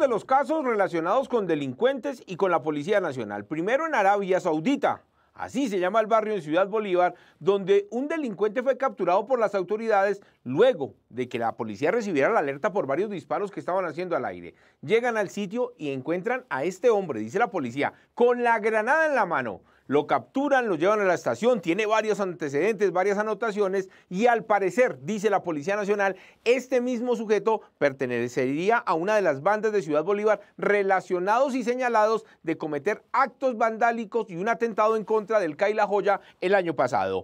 de los casos relacionados con delincuentes y con la Policía Nacional. Primero en Arabia Saudita, así se llama el barrio en Ciudad Bolívar, donde un delincuente fue capturado por las autoridades luego de que la policía recibiera la alerta por varios disparos que estaban haciendo al aire. Llegan al sitio y encuentran a este hombre, dice la policía, con la granada en la mano. Lo capturan, lo llevan a la estación, tiene varios antecedentes, varias anotaciones y al parecer, dice la Policía Nacional, este mismo sujeto pertenecería a una de las bandas de Ciudad Bolívar relacionados y señalados de cometer actos vandálicos y un atentado en contra del CAI La Joya el año pasado.